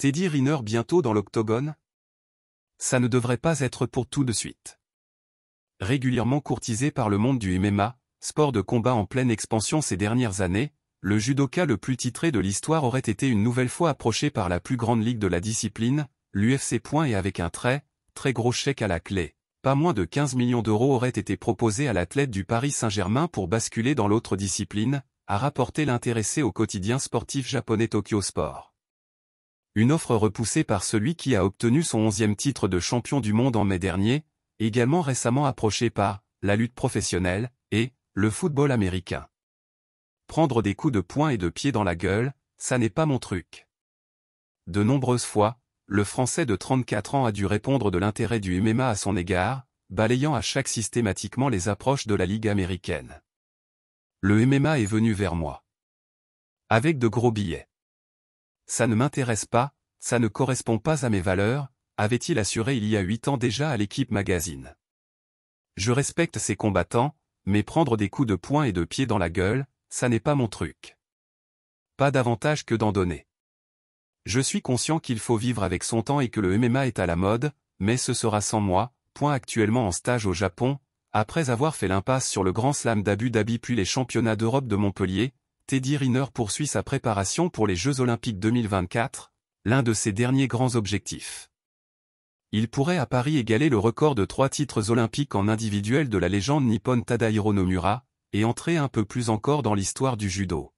Teddy Riner bientôt dans l'octogone Ça ne devrait pas être pour tout de suite. Régulièrement courtisé par le monde du MMA, sport de combat en pleine expansion ces dernières années, le judoka le plus titré de l'histoire aurait été une nouvelle fois approché par la plus grande ligue de la discipline, l'UFC. Et avec un très, très gros chèque à la clé, pas moins de 15 millions d'euros auraient été proposés à l'athlète du Paris Saint-Germain pour basculer dans l'autre discipline, a rapporté l'intéressé au quotidien sportif japonais Tokyo Sport une offre repoussée par celui qui a obtenu son onzième titre de champion du monde en mai dernier, également récemment approché par la lutte professionnelle et le football américain. Prendre des coups de poing et de pied dans la gueule, ça n'est pas mon truc. De nombreuses fois, le Français de 34 ans a dû répondre de l'intérêt du MMA à son égard, balayant à chaque systématiquement les approches de la Ligue américaine. Le MMA est venu vers moi. Avec de gros billets ça ne m'intéresse pas, ça ne correspond pas à mes valeurs, avait-il assuré il y a huit ans déjà à l'équipe magazine. Je respecte ces combattants, mais prendre des coups de poing et de pied dans la gueule, ça n'est pas mon truc. Pas davantage que d'en donner. Je suis conscient qu'il faut vivre avec son temps et que le MMA est à la mode, mais ce sera sans moi, point actuellement en stage au Japon, après avoir fait l'impasse sur le Grand Slam d'Abu Dhabi puis les championnats d'Europe de Montpellier, Teddy Riner poursuit sa préparation pour les Jeux Olympiques 2024, l'un de ses derniers grands objectifs. Il pourrait à Paris égaler le record de trois titres olympiques en individuel de la légende nippone Tadahiro Nomura, et entrer un peu plus encore dans l'histoire du judo.